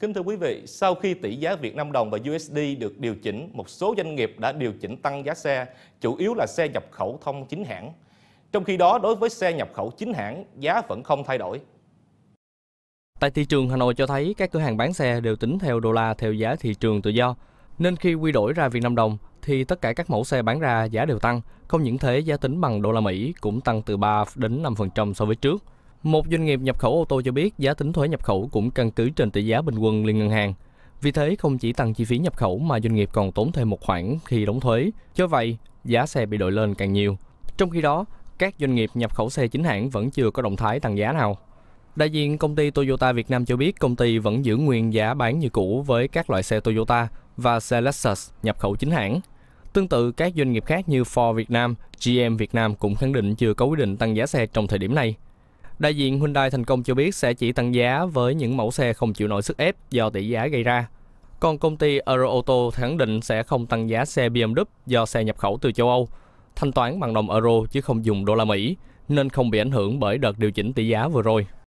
Kính thưa quý vị, sau khi tỷ giá Việt Nam đồng và USD được điều chỉnh, một số doanh nghiệp đã điều chỉnh tăng giá xe, chủ yếu là xe nhập khẩu thông chính hãng. Trong khi đó, đối với xe nhập khẩu chính hãng, giá vẫn không thay đổi. Tại thị trường Hà Nội cho thấy các cửa hàng bán xe đều tính theo đô la theo giá thị trường tự do, nên khi quy đổi ra Việt Nam đồng thì tất cả các mẫu xe bán ra giá đều tăng, không những thế giá tính bằng đô la Mỹ cũng tăng từ 3 đến 5% so với trước. Một doanh nghiệp nhập khẩu ô tô cho biết giá tính thuế nhập khẩu cũng căn cứ trên tỷ giá bình quân liên ngân hàng. Vì thế, không chỉ tăng chi phí nhập khẩu mà doanh nghiệp còn tốn thêm một khoản khi đóng thuế. Cho vậy, giá xe bị đội lên càng nhiều. Trong khi đó, các doanh nghiệp nhập khẩu xe chính hãng vẫn chưa có động thái tăng giá nào. Đại diện công ty Toyota Việt Nam cho biết công ty vẫn giữ nguyên giá bán như cũ với các loại xe Toyota và xe Lexus nhập khẩu chính hãng. Tương tự, các doanh nghiệp khác như Ford Việt Nam, GM Việt Nam cũng khẳng định chưa có quyết định tăng giá xe trong thời điểm này. Đại diện Hyundai thành công cho biết sẽ chỉ tăng giá với những mẫu xe không chịu nổi sức ép do tỷ giá gây ra. Còn công ty Euroauto khẳng định sẽ không tăng giá xe BMW do xe nhập khẩu từ châu Âu, thanh toán bằng đồng euro chứ không dùng đô la Mỹ, nên không bị ảnh hưởng bởi đợt điều chỉnh tỷ giá vừa rồi.